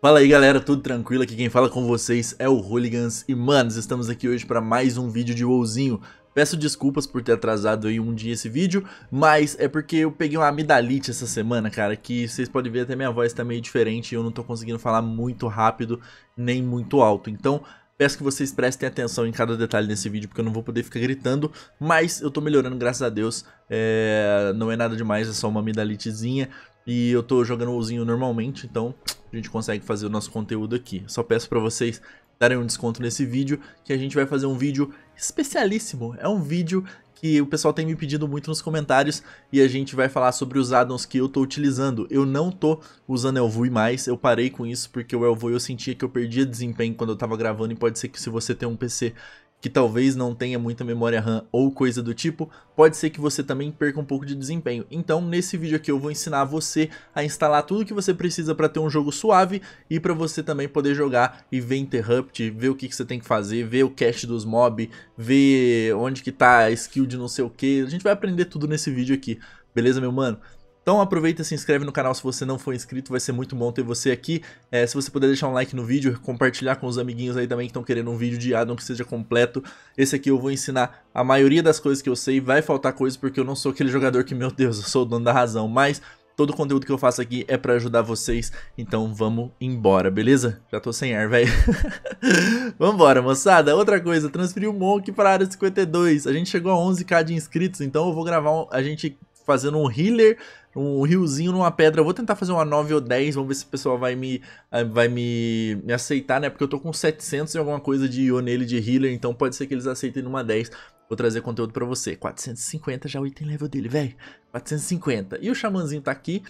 Fala aí galera, tudo tranquilo? Aqui quem fala com vocês é o Hooligans e manos, estamos aqui hoje para mais um vídeo de WoWzinho. Peço desculpas por ter atrasado aí um dia esse vídeo, mas é porque eu peguei uma amidalite essa semana, cara, que vocês podem ver até minha voz tá meio diferente e eu não tô conseguindo falar muito rápido nem muito alto. Então, Peço que vocês prestem atenção em cada detalhe nesse vídeo, porque eu não vou poder ficar gritando, mas eu tô melhorando, graças a Deus. É... Não é nada demais, é só uma amidalitezinha. E eu tô jogando Ozinho normalmente, então a gente consegue fazer o nosso conteúdo aqui. Só peço para vocês darem um desconto nesse vídeo, que a gente vai fazer um vídeo especialíssimo. É um vídeo que o pessoal tem me pedido muito nos comentários e a gente vai falar sobre os addons que eu tô utilizando. Eu não tô usando Elvui mais, eu parei com isso porque o Elvui eu sentia que eu perdia desempenho quando eu tava gravando e pode ser que se você tem um PC que talvez não tenha muita memória RAM ou coisa do tipo, pode ser que você também perca um pouco de desempenho. Então, nesse vídeo aqui eu vou ensinar você a instalar tudo que você precisa para ter um jogo suave e para você também poder jogar e ver interrupt, ver o que, que você tem que fazer, ver o cache dos mob, ver onde que tá a skill de não sei o que. A gente vai aprender tudo nesse vídeo aqui, beleza, meu mano? Então aproveita e se inscreve no canal se você não for inscrito, vai ser muito bom ter você aqui. É, se você puder deixar um like no vídeo, compartilhar com os amiguinhos aí também que estão querendo um vídeo de Adam que seja completo. Esse aqui eu vou ensinar a maioria das coisas que eu sei, vai faltar coisas porque eu não sou aquele jogador que, meu Deus, eu sou o dono da razão, mas... Todo o conteúdo que eu faço aqui é para ajudar vocês, então vamos embora, beleza? Já tô sem ar, velho. Vambora, moçada. Outra coisa, transferir o Monk para área 52. A gente chegou a 11k de inscritos, então eu vou gravar a gente fazendo um healer um riozinho numa pedra. Eu vou tentar fazer uma 9 ou 10, vamos ver se o pessoal vai me, eh, vai me, me aceitar, né? Porque eu tô com 700 e alguma coisa de Ion nele de healer, então pode ser que eles aceitem numa 10. Vou trazer conteúdo pra você. 450 já é o item level dele, velho. 450. E o xamãzinho tá aqui.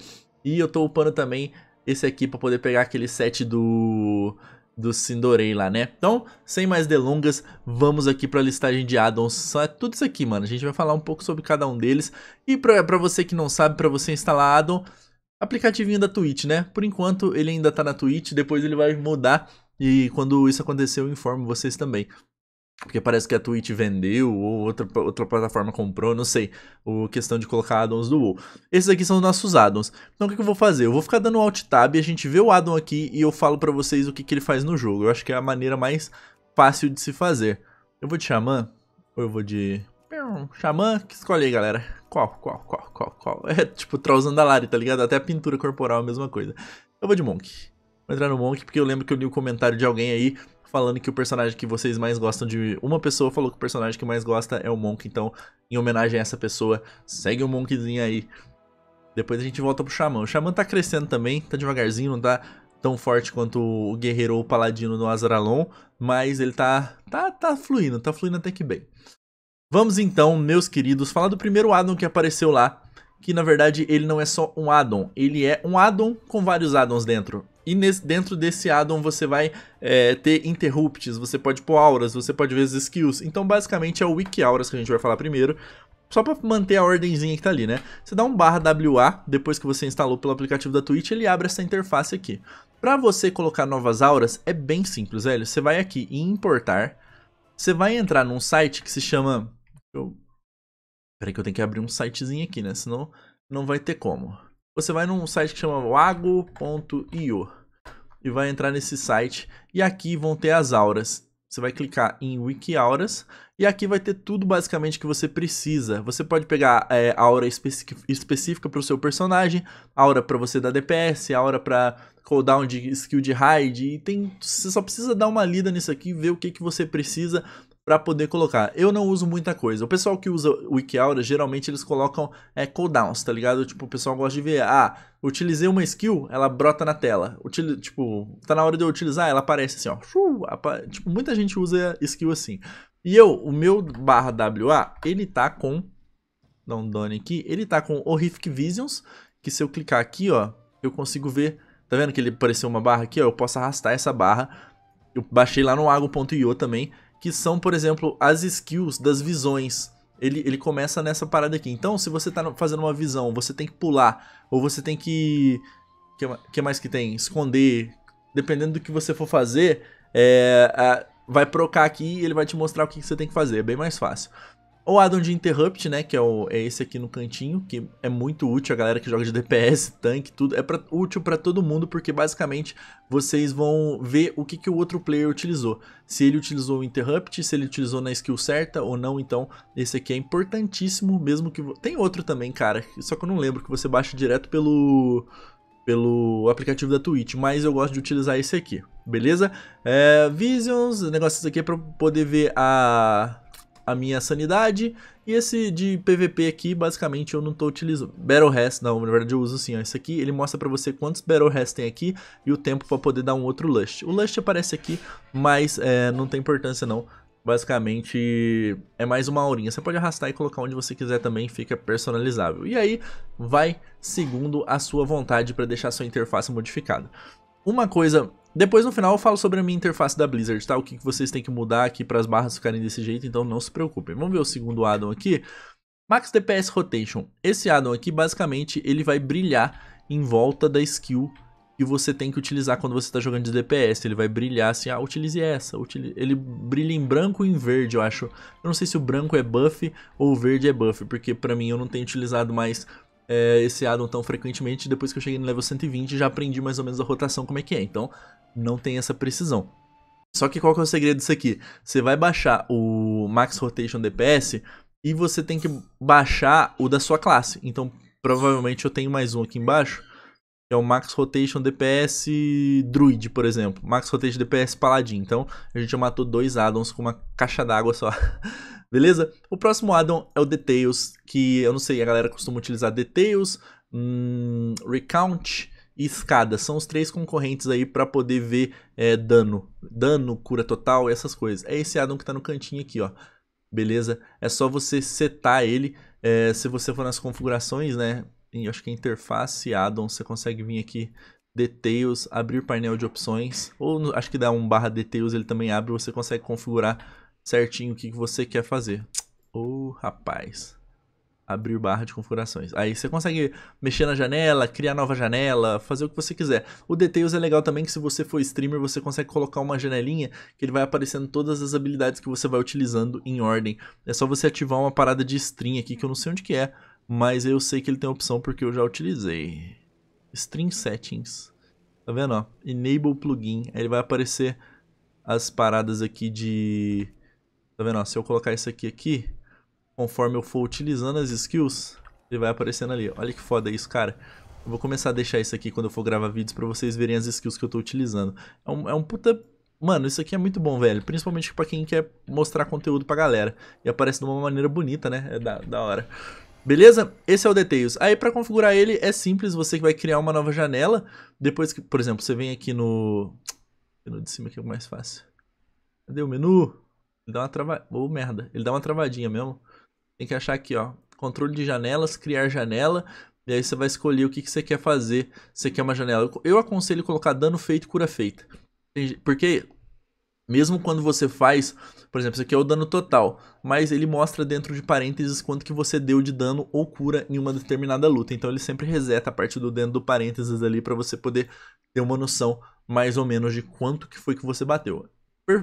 E eu tô upando também esse aqui pra poder pegar aquele set do do Sindorei lá, né? Então, sem mais delongas, vamos aqui pra listagem de addons. é tudo isso aqui, mano. A gente vai falar um pouco sobre cada um deles. E pra, pra você que não sabe, pra você instalar addon, aplicativinho da Twitch, né? Por enquanto, ele ainda tá na Twitch, depois ele vai mudar. E quando isso acontecer, eu informo vocês também porque parece que a Twitch vendeu ou outra, outra plataforma comprou, não sei. O questão de colocar addons do WoW. Esses aqui são os nossos addons. Então o que eu vou fazer? Eu vou ficar dando alt tab, a gente vê o addon aqui e eu falo pra vocês o que, que ele faz no jogo. Eu acho que é a maneira mais fácil de se fazer. Eu vou de Xamã, ou eu vou de... Xamã, que escolhe aí, galera. Qual, qual, qual, qual, qual? É tipo a lari, tá ligado? Até a pintura corporal é a mesma coisa. Eu vou de Monk. Vou entrar no Monk, porque eu lembro que eu li o um comentário de alguém aí falando que o personagem que vocês mais gostam de. Uma pessoa falou que o personagem que mais gosta é o Monk, então, em homenagem a essa pessoa, segue o Monkzinho aí. Depois a gente volta pro Xamã. O Xamã tá crescendo também, tá devagarzinho, não tá tão forte quanto o Guerreiro ou o Paladino no Azaralon, mas ele tá, tá, tá fluindo, tá fluindo até que bem. Vamos então, meus queridos, falar do primeiro Adon que apareceu lá, que na verdade ele não é só um Adon, ele é um Adon com vários Adons dentro. E nesse, dentro desse addon você vai é, ter interrupts, você pode pôr auras, você pode ver as skills. Então basicamente é o wiki auras que a gente vai falar primeiro. Só para manter a ordemzinha que tá ali, né? Você dá um barra WA, depois que você instalou pelo aplicativo da Twitch, ele abre essa interface aqui. Para você colocar novas auras, é bem simples, velho. Você vai aqui em importar, você vai entrar num site que se chama... Eu... Peraí que eu tenho que abrir um sitezinho aqui, né? Senão não vai ter como. Você vai num site que chama wago.io e vai entrar nesse site e aqui vão ter as auras. Você vai clicar em Wiki Auras e aqui vai ter tudo basicamente que você precisa. Você pode pegar é, aura específica para o seu personagem, aura para você dar DPS, aura para cooldown de skill de raid. E tem, você só precisa dar uma lida nisso aqui, ver o que, que você precisa para poder colocar. Eu não uso muita coisa. O pessoal que usa WikiAura, geralmente eles colocam é, cooldowns, tá ligado? Tipo, o pessoal gosta de ver, ah, utilizei uma skill, ela brota na tela. tipo, tá na hora de eu utilizar, ela aparece assim, ó. Tipo, muita gente usa skill assim. E eu, o meu barra WA, ele tá com... Dá um done aqui. Ele tá com Horrific Visions, que se eu clicar aqui, ó, eu consigo ver... Tá vendo que ele apareceu uma barra aqui, ó? Eu posso arrastar essa barra. Eu baixei lá no ago.io também que são, por exemplo, as skills das visões. Ele, ele começa nessa parada aqui. Então, se você está fazendo uma visão, você tem que pular, ou você tem que. O que, que, mais que tem? Esconder. Dependendo do que você for fazer, é, a, vai procar aqui e ele vai te mostrar o que, que você tem que fazer. É bem mais fácil. O addon de Interrupt, né, que é, o, é esse aqui no cantinho, que é muito útil a galera que joga de DPS, tanque, tudo. É pra, útil para todo mundo, porque basicamente vocês vão ver o que, que o outro player utilizou. Se ele utilizou o Interrupt, se ele utilizou na skill certa ou não, então esse aqui é importantíssimo, mesmo que... Tem outro também, cara, só que eu não lembro, que você baixa direto pelo pelo aplicativo da Twitch, mas eu gosto de utilizar esse aqui, beleza? É, visions, negócios aqui é para poder ver a a minha sanidade. E esse de PVP aqui, basicamente, eu não estou utilizando. Battle Rest, não, na verdade eu uso sim, ó. Esse aqui, ele mostra para você quantos Battle Rest tem aqui e o tempo para poder dar um outro Lust. O Lust aparece aqui, mas é, não tem importância não. Basicamente, é mais uma aurinha. Você pode arrastar e colocar onde você quiser também, fica personalizável. E aí, vai segundo a sua vontade para deixar a sua interface modificada. Uma coisa depois no final eu falo sobre a minha interface da Blizzard, tá? O que, que vocês têm que mudar aqui para as barras ficarem desse jeito, então não se preocupem. Vamos ver o segundo addon aqui. Max DPS Rotation. Esse addon aqui, basicamente, ele vai brilhar em volta da skill que você tem que utilizar quando você está jogando de DPS. Ele vai brilhar assim, ah, utilize essa. Utilize... Ele brilha em branco e em verde, eu acho. Eu não sei se o branco é buff ou o verde é buff, porque para mim eu não tenho utilizado mais é, esse addon tão frequentemente. Depois que eu cheguei no level 120, já aprendi mais ou menos a rotação como é que é. Então, não tem essa precisão. Só que qual que é o segredo disso aqui? Você vai baixar o Max Rotation DPS e você tem que baixar o da sua classe. Então, provavelmente eu tenho mais um aqui embaixo, que é o Max Rotation DPS Druid, por exemplo. Max Rotation DPS Paladin. Então, a gente já matou dois addons com uma caixa d'água só. beleza? O próximo addon é o Details, que eu não sei, a galera costuma utilizar Details, hum, Recount e Escada. São os três concorrentes aí para poder ver é, dano, dano, cura total, essas coisas. É esse addon que tá no cantinho aqui, ó, beleza? É só você setar ele, é, se você for nas configurações, né? Em, acho que é interface, addon, você consegue vir aqui details, abrir painel de opções, ou acho que dá um barra details, ele também abre, você consegue configurar certinho o que você quer fazer. Ô, oh, rapaz. Abrir barra de configurações. Aí você consegue mexer na janela, criar nova janela, fazer o que você quiser. O Details é legal também que se você for streamer, você consegue colocar uma janelinha que ele vai aparecendo todas as habilidades que você vai utilizando em ordem. É só você ativar uma parada de string aqui, que eu não sei onde que é, mas eu sei que ele tem opção porque eu já utilizei. String Settings. Tá vendo, ó? Enable Plugin. Aí ele vai aparecer as paradas aqui de Tá vendo? Ó, se eu colocar isso aqui aqui, conforme eu for utilizando as skills, ele vai aparecendo ali. Olha que foda isso, cara. Eu vou começar a deixar isso aqui quando eu for gravar vídeos pra vocês verem as skills que eu tô utilizando. É um, é um puta... Mano, isso aqui é muito bom, velho. Principalmente pra quem quer mostrar conteúdo pra galera. E aparece de uma maneira bonita, né? É da, da hora. Beleza? Esse é o Details. Aí para configurar ele é simples, você vai criar uma nova janela, depois que, por exemplo, você vem aqui no menu de cima que é o mais fácil. Cadê o menu? Ele dá uma trava... Ô, oh, merda. Ele dá uma travadinha mesmo. Tem que achar aqui, ó. Controle de janelas, criar janela. E aí você vai escolher o que, que você quer fazer. Você quer uma janela. Eu aconselho colocar dano feito cura feita. Porque mesmo quando você faz, por exemplo, isso aqui é o dano total, mas ele mostra dentro de parênteses quanto que você deu de dano ou cura em uma determinada luta. Então ele sempre reseta a parte do dentro do parênteses ali para você poder ter uma noção mais ou menos de quanto que foi que você bateu.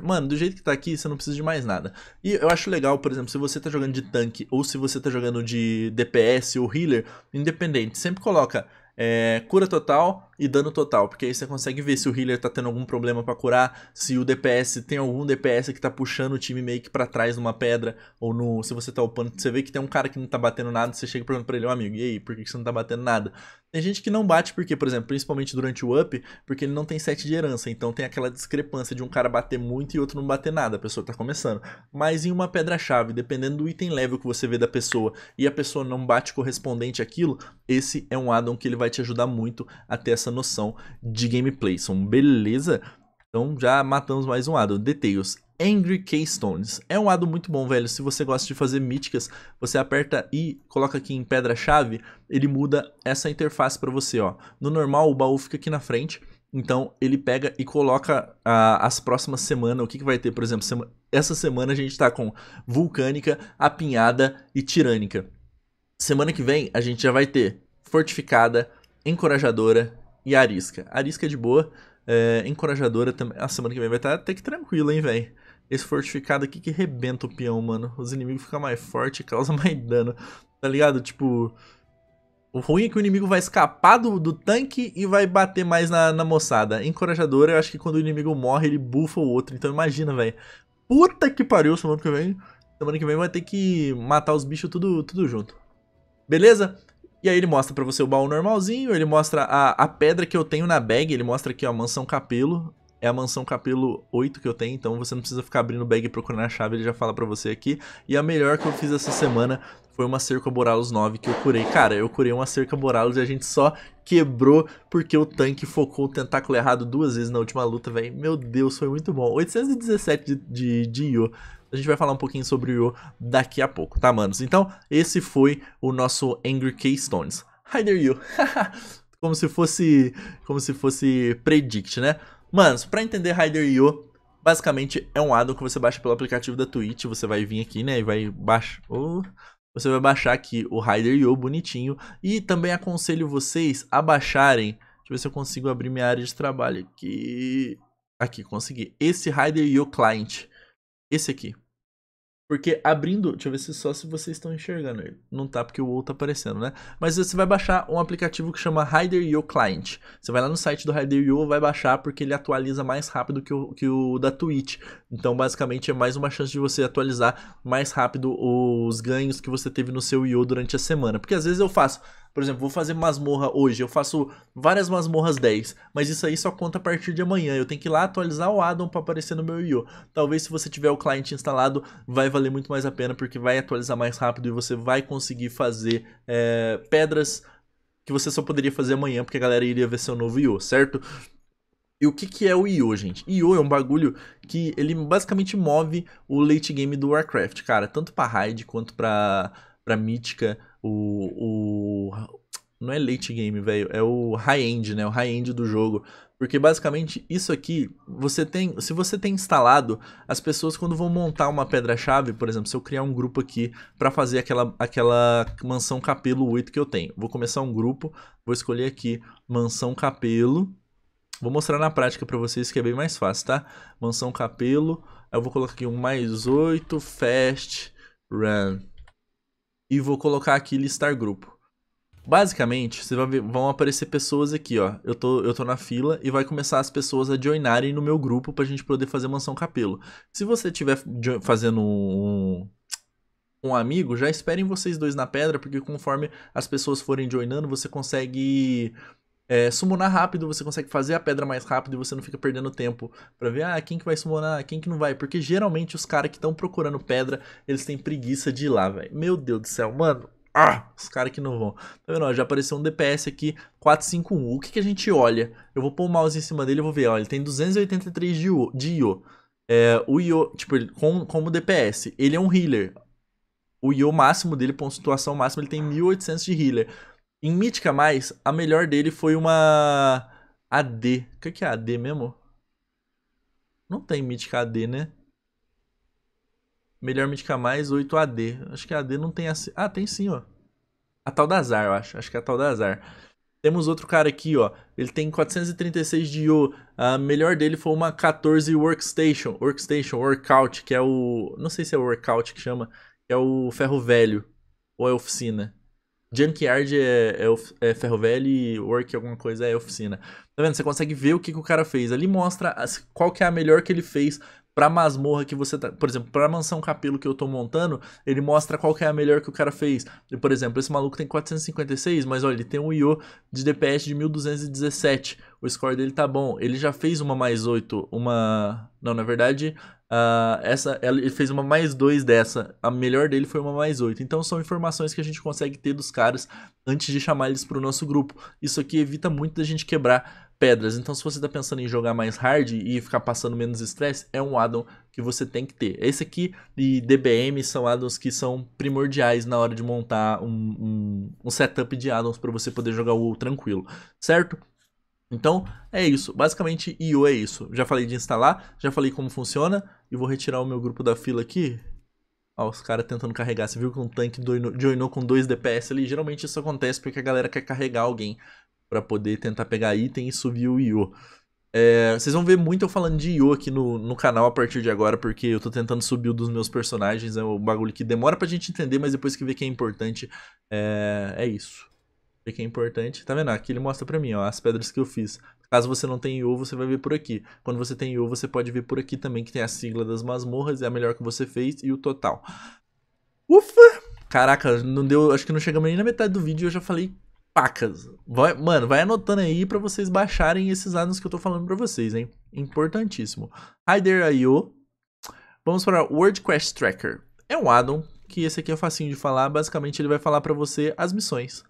Mano, do jeito que tá aqui, você não precisa de mais nada. E eu acho legal, por exemplo, se você tá jogando de tanque ou se você tá jogando de DPS ou healer, independente, sempre coloca é, cura total, e dano total, porque aí você consegue ver se o healer tá tendo algum problema para curar, se o DPS tem algum DPS que tá puxando o time meio que pra trás numa pedra, ou no. Se você tá upando, você vê que tem um cara que não tá batendo nada, você chega perguntando pra ele, ó oh, amigo, e aí, por que você não tá batendo nada? Tem gente que não bate porque, por exemplo, principalmente durante o up, porque ele não tem set de herança, então tem aquela discrepância de um cara bater muito e outro não bater nada, a pessoa tá começando. Mas em uma pedra-chave, dependendo do item level que você vê da pessoa e a pessoa não bate correspondente àquilo, esse é um addon que ele vai te ajudar muito a ter essa essa noção de gameplay. São beleza? Então já matamos mais um lado. Details. Angry Keystones. É um lado muito bom, velho. Se você gosta de fazer míticas, você aperta e coloca aqui em pedra-chave, ele muda essa interface para você, ó. No normal, o baú fica aqui na frente, então ele pega e coloca ah, as próximas semanas, o que, que vai ter, por exemplo, sema... essa semana a gente está com Vulcânica, Apinhada e Tirânica. Semana que vem a gente já vai ter Fortificada, Encorajadora, e Arisca. Arisca é de boa, é, encorajadora também. A semana que vem vai estar tá até que tranquila, hein, velho. Esse fortificado aqui que rebenta o peão, mano. Os inimigos ficam mais fortes e causam mais dano. Tá ligado? Tipo. O ruim é que o inimigo vai escapar do, do tanque e vai bater mais na, na moçada. Encorajadora, eu acho que quando o inimigo morre, ele bufa o outro. Então imagina, velho. Puta que pariu, semana que vem. Semana que vem vai ter que matar os bichos tudo, tudo junto. Beleza? E aí ele mostra para você o baú normalzinho, ele mostra a, a pedra que eu tenho na bag, ele mostra aqui ó, a mansão capelo, é a mansão capelo 8 que eu tenho, então você não precisa ficar abrindo bag e procurando a chave, ele já fala pra você aqui. E a melhor que eu fiz essa semana foi uma cerca Boralos 9 que eu curei. Cara, eu curei uma cerca Boralos e a gente só quebrou porque o tanque focou o tentáculo errado duas vezes na última luta, velho. Meu Deus, foi muito bom. 817 de, de, de Io. A gente vai falar um pouquinho sobre o Yu daqui a pouco, tá, manos? Então, esse foi o nosso Angry Keystones. Hi there, Yu! como se fosse como se fosse predict, né? Manos, para entender Rider.io, basicamente é um addon que você baixa pelo aplicativo da Twitch, você vai vir aqui, né, e vai baixar, oh, você vai baixar aqui o Rider.io bonitinho e também aconselho vocês a baixarem, deixa eu ver se eu consigo abrir minha área de trabalho aqui. Aqui consegui. Esse Rider.io client, esse aqui. Porque abrindo, deixa eu ver se só se vocês estão enxergando ele. Não tá porque o outro tá aparecendo, né? Mas você vai baixar um aplicativo que chama Rider.io Client. Você vai lá no site do Rider.io, vai baixar porque ele atualiza mais rápido que o, que o da Twitch. Então, basicamente, é mais uma chance de você atualizar mais rápido os ganhos que você teve no seu IO durante a semana. Porque às vezes eu faço, por exemplo, vou fazer masmorra hoje, eu faço várias masmorras 10, mas isso aí só conta a partir de amanhã. Eu tenho que ir lá atualizar o addon para aparecer no meu IO. Talvez se você tiver o cliente instalado, vai valer muito mais a pena, porque vai atualizar mais rápido e você vai conseguir fazer é, pedras que você só poderia fazer amanhã, porque a galera iria ver seu novo IO, certo? E o que, que é o IO, gente? IO é um bagulho que ele basicamente move o late game do Warcraft, cara. Tanto pra raid quanto pra, pra mítica. O, o. Não é late game, velho. É o high-end, né? O high-end do jogo. Porque basicamente isso aqui, você tem, se você tem instalado, as pessoas quando vão montar uma pedra-chave, por exemplo, se eu criar um grupo aqui para fazer aquela, aquela mansão capelo 8 que eu tenho. Vou começar um grupo, vou escolher aqui mansão capelo Vou mostrar na prática para vocês que é bem mais fácil, tá? Mansão Capelo, eu vou colocar aqui um mais 8, fast, run. E vou colocar aqui listar grupo. Basicamente, vocês vão, vão aparecer pessoas aqui, ó. Eu tô, eu tô na fila e vai começar as pessoas a joinarem no meu grupo pra gente poder fazer mansão capelo. Se você estiver fazendo um, um amigo, já esperem vocês dois na pedra, porque conforme as pessoas forem joinando, você consegue é, summonar rápido, você consegue fazer a pedra mais rápido e você não fica perdendo tempo para ver, ah, quem que vai summonar, quem que não vai. Porque geralmente os caras que estão procurando pedra, eles têm preguiça de ir lá, velho. Meu Deus do céu, mano. Ah, os caras que não vão. Tá vendo? já apareceu um DPS aqui, 451. O que, que a gente olha? Eu vou pôr o mouse em cima dele e vou ver. Ó, ele tem 283 de IO. É, o IO, tipo, com, como DPS, ele é um healer. O IO máximo dele, pontuação máxima, ele tem 1800 de healer. Em Mítica Mais, a melhor dele foi uma AD. O que é AD mesmo? Não tem Mítica AD, né? Melhor Mítica Mais, 8 AD. Acho que AD não tem assim. Ah, tem sim, ó. A tal da Azar, eu acho. Acho que é a tal da Azar. Temos outro cara aqui, ó. Ele tem 436 de IO. A melhor dele foi uma 14 Workstation. Workstation, Workout, que é o. Não sei se é Workout que chama. Que é o ferro velho. Ou é oficina. Junkyard é, é, é ferro velho e work alguma coisa é oficina. Tá vendo? Você consegue ver o que, que o cara fez. Ali mostra as, qual que é a melhor que ele fez pra masmorra que você tá... Por exemplo, pra mansão capelo que eu tô montando, ele mostra qual que é a melhor que o cara fez. E, por exemplo, esse maluco tem 456, mas olha, ele tem um IO de DPS de 1217. O score dele tá bom. Ele já fez uma mais 8, uma... Não, na verdade, ah, essa, ele fez uma mais 2 dessa. A melhor dele foi uma mais 8. Então são informações que a gente consegue ter dos caras antes de chamar eles para o nosso grupo. Isso aqui evita muito da gente quebrar pedras. Então se você está pensando em jogar mais hard e ficar passando menos estresse, é um addon que você tem que ter. Esse aqui e DBM são addons que são primordiais na hora de montar um, um, um setup de addons para você poder jogar o tranquilo, certo? Então, é isso. Basicamente, IO é isso. Já falei de instalar, já falei como funciona. E vou retirar o meu grupo da fila aqui. Ó, os caras tentando carregar. Você viu que um tanque joinou com 2 DPS ali? Geralmente isso acontece porque a galera quer carregar alguém para poder tentar pegar item e subir o IO. É, vocês vão ver muito eu falando de IO aqui no, no canal a partir de agora, porque eu tô tentando subir o dos meus personagens. É um bagulho que demora pra gente entender, mas depois que vê que é importante, é, é isso que é importante. Tá vendo? Aqui ele mostra pra mim, ó, as pedras que eu fiz. Caso você não tenha IO, você vai ver por aqui. Quando você tem IO, você pode ver por aqui também, que tem a sigla das masmorras, é a melhor que você fez e o total. Ufa! Caraca, não deu, acho que não chegamos nem na metade do vídeo e eu já falei pacas. Vai, mano, vai anotando aí para vocês baixarem esses anos que eu tô falando para vocês, hein? Importantíssimo. Hi there, IO. Vamos para World Quest Tracker. É um addon que esse aqui é facinho de falar, basicamente ele vai falar para você as missões.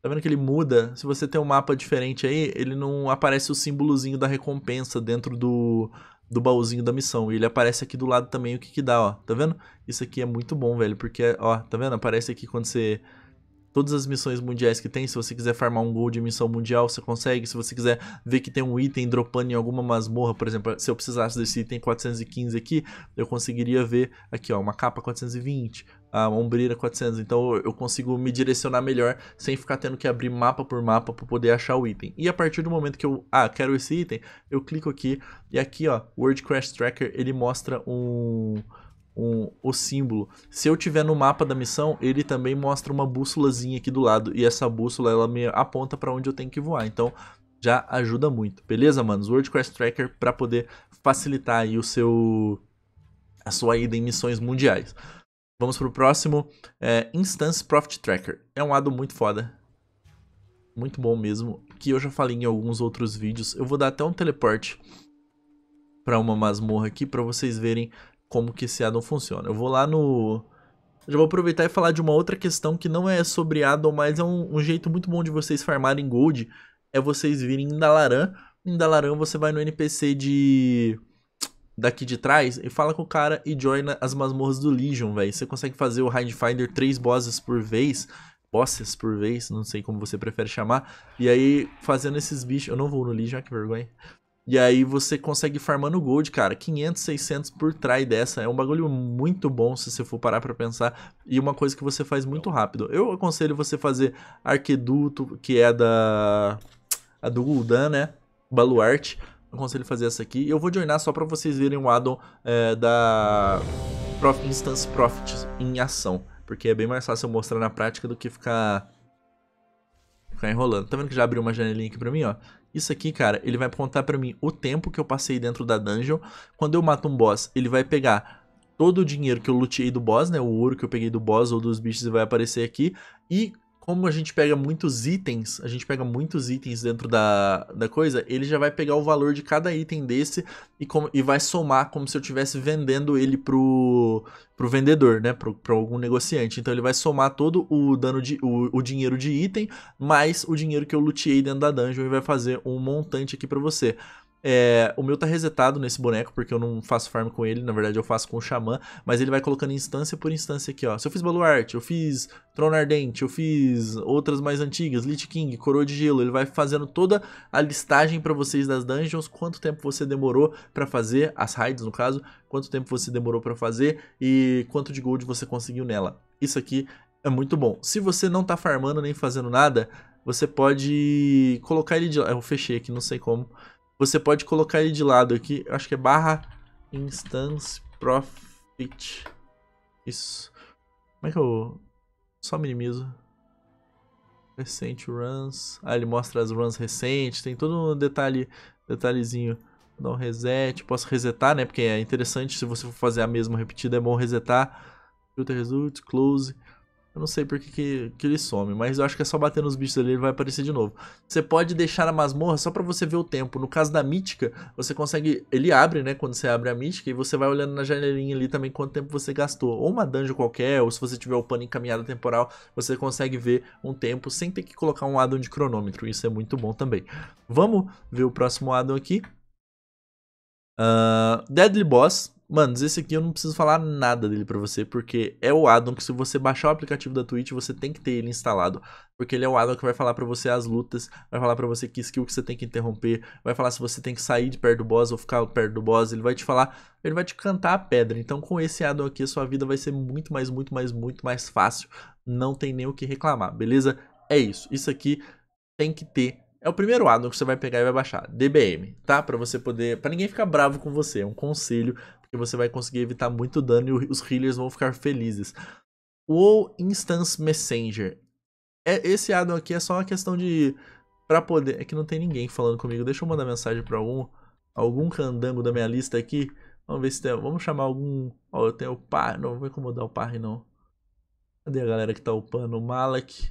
Tá vendo que ele muda? Se você tem um mapa diferente aí, ele não aparece o símbolozinho da recompensa dentro do, do baúzinho da missão. E ele aparece aqui do lado também o que que dá, ó. Tá vendo? Isso aqui é muito bom, velho, porque, ó, tá vendo? Aparece aqui quando você todas as missões mundiais que tem. Se você quiser farmar um gold de missão mundial, você consegue. Se você quiser ver que tem um item dropando em alguma masmorra, por exemplo, se eu precisasse desse item 415 aqui, eu conseguiria ver aqui, ó, uma capa 420, a ombreira 400. Então eu consigo me direcionar melhor sem ficar tendo que abrir mapa por mapa para poder achar o item. E a partir do momento que eu, ah, quero esse item, eu clico aqui e aqui, ó, World Crash Tracker, ele mostra um um, o símbolo. Se eu tiver no mapa da missão, ele também mostra uma bússolazinha aqui do lado. E essa bússola, ela me aponta para onde eu tenho que voar. Então, já ajuda muito. Beleza, manos? World Quest Tracker para poder facilitar aí o seu... A sua ida em missões mundiais. Vamos pro próximo. É, Instance Profit Tracker. É um lado muito foda. Muito bom mesmo. Que eu já falei em alguns outros vídeos. Eu vou dar até um teleporte para uma masmorra aqui para vocês verem como que esse addon funciona. Eu vou lá no... Eu já vou aproveitar e falar de uma outra questão que não é sobre addon, mas é um, um jeito muito bom de vocês farmarem gold, é vocês virem em Dalaran. Em Dalaran você vai no NPC de... daqui de trás e fala com o cara e joina as masmorras do Legion, velho. Você consegue fazer o Hindfinder três bosses por vez, bosses por vez, não sei como você prefere chamar. E aí, fazendo esses bichos. Eu não vou no Legion, ah, que vergonha. E aí você consegue farmando gold, cara. 500, 600 por trás dessa. É um bagulho muito bom se você for parar pra pensar. E uma coisa que você faz muito rápido. Eu aconselho você fazer Arqueduto, que é da... A do Gul'dan, né? Baluarte. Eu aconselho fazer essa aqui. E eu vou joinar só pra vocês verem o addon é, da... Prof... Instance Profits em ação. Porque é bem mais fácil eu mostrar na prática do que ficar... Ficar enrolando. Tá vendo que já abriu uma janelinha aqui pra mim, ó? Isso aqui, cara, ele vai contar pra mim o tempo que eu passei dentro da dungeon. Quando eu mato um boss, ele vai pegar todo o dinheiro que eu luteei do boss, né? O ouro que eu peguei do boss ou dos bichos vai aparecer aqui. E como a gente pega muitos itens, a gente pega muitos itens dentro da, da coisa, ele já vai pegar o valor de cada item desse e, com, e vai somar como se eu estivesse vendendo ele pro, pro vendedor, né? Pro, pro algum negociante. Então ele vai somar todo o dano de o, o dinheiro de item mais o dinheiro que eu luteei dentro da dungeon e vai fazer um montante aqui para você. É, o meu tá resetado nesse boneco, porque eu não faço farm com ele, na verdade eu faço com o Xamã, mas ele vai colocando instância por instância aqui, ó. Se eu fiz Baluarte, eu fiz Trono Ardente, eu fiz outras mais antigas, Lich King, Coroa de Gelo, ele vai fazendo toda a listagem para vocês das dungeons, quanto tempo você demorou para fazer, as raids no caso, quanto tempo você demorou para fazer e quanto de gold você conseguiu nela. Isso aqui é muito bom. Se você não tá farmando nem fazendo nada, você pode colocar ele de lado. Eu fechei aqui, não sei como. Você pode colocar ele de lado aqui. Acho que é barra instance profit. Isso. Como é que eu... Só minimizo. Recente runs. Ah, ele mostra as runs recentes. Tem todo um detalhe, detalhezinho. dar um reset. Posso resetar, né? Porque é interessante. Se você for fazer a mesma repetida, é bom resetar. Filter results, close. Eu não sei por que, que, que, ele some, mas eu acho que é só bater nos bichos ali ele vai aparecer de novo. Você pode deixar a masmorra só para você ver o tempo. No caso da mítica, você consegue... Ele abre, né? Quando você abre a mítica e você vai olhando na janelinha ali também quanto tempo você gastou. Ou uma dungeon qualquer, ou se você tiver o pano encaminhado temporal, você consegue ver um tempo sem ter que colocar um addon de cronômetro. Isso é muito bom também. Vamos ver o próximo addon aqui. Uh, Deadly Boss, Mano, esse aqui eu não preciso falar nada dele pra você, porque é o addon que se você baixar o aplicativo da Twitch, você tem que ter ele instalado. Porque ele é o addon que vai falar pra você as lutas, vai falar pra você que skill que você tem que interromper, vai falar se você tem que sair de perto do boss ou ficar perto do boss, ele vai te falar, ele vai te cantar a pedra. Então com esse addon aqui, a sua vida vai ser muito mais, muito mais, muito mais fácil. Não tem nem o que reclamar, beleza? É isso. Isso aqui tem que ter é o primeiro addon que você vai pegar e vai baixar, DBM, tá? Para você poder, para ninguém ficar bravo com você, é um conselho porque você vai conseguir evitar muito dano e os healers vão ficar felizes. O Instance Messenger. É, esse addon aqui é só uma questão de... Pra poder... É que não tem ninguém falando comigo. Deixa eu mandar mensagem pra algum, algum candango da minha lista aqui. Vamos ver se tem... Vamos chamar algum... Ó, eu tenho o par... Não, não vou incomodar o par não. Cadê a galera que tá upando? O Malak...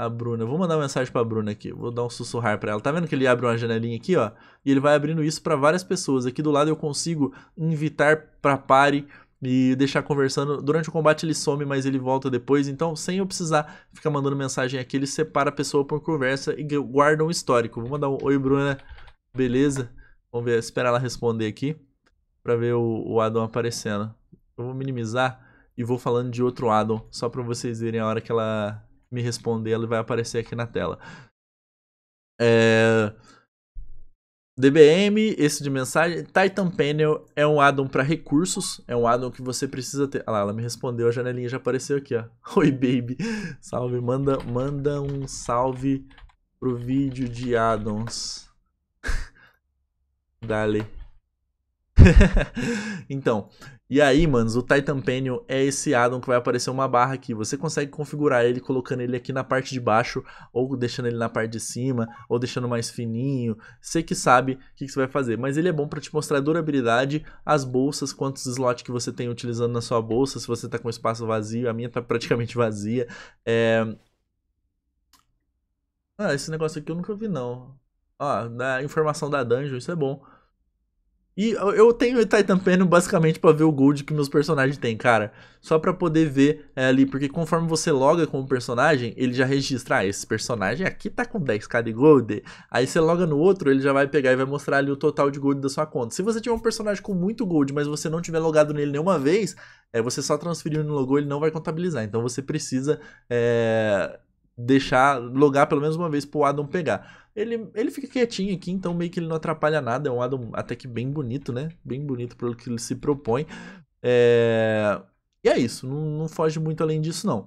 A Bruna. Vou mandar uma mensagem pra Bruna aqui. Vou dar um sussurrar para ela. Tá vendo que ele abre uma janelinha aqui, ó? E ele vai abrindo isso para várias pessoas. Aqui do lado eu consigo invitar pra pare e deixar conversando. Durante o combate ele some, mas ele volta depois. Então, sem eu precisar ficar mandando mensagem aqui, ele separa a pessoa por conversa e guarda um histórico. Vou mandar um oi, Bruna. Beleza? Vamos ver, esperar ela responder aqui. Pra ver o, o aparecendo. Eu vou minimizar e vou falando de outro Adam. Só pra vocês verem a hora que ela me responder, ele vai aparecer aqui na tela. É... DBM, esse de mensagem. Titan Panel é um addon para recursos. É um addon que você precisa ter. Ah lá, ela me respondeu, a janelinha já apareceu aqui, ó. Oi, baby. Salve, manda, manda um salve pro vídeo de addons. Dale. então, e aí, manos, o Titan Panel é esse addon que vai aparecer uma barra aqui. Você consegue configurar ele colocando ele aqui na parte de baixo, ou deixando ele na parte de cima, ou deixando mais fininho. Você que sabe o que, que você vai fazer. Mas ele é bom para te mostrar a durabilidade, as bolsas, quantos slots que você tem utilizando na sua bolsa, se você está com espaço vazio. A minha está praticamente vazia. É... Ah, esse negócio aqui eu nunca vi, não. Ó, ah, da informação da dungeon, isso é bom. E eu tenho o Titan Pen basicamente para ver o gold que meus personagens têm, cara. Só para poder ver é, ali, porque conforme você loga com o personagem, ele já registra, ah, esse personagem aqui tá com 10k de gold. Aí você loga no outro, ele já vai pegar e vai mostrar ali o total de gold da sua conta. Se você tiver um personagem com muito gold, mas você não tiver logado nele nenhuma vez, é, você só transferiu no logo, ele não vai contabilizar. Então você precisa é, deixar, logar pelo menos uma vez pro Adam pegar. Ele, ele fica quietinho aqui, então meio que ele não atrapalha nada. É um lado até que bem bonito, né? Bem bonito pelo que ele se propõe. É... E é isso, não, não foge muito além disso, não.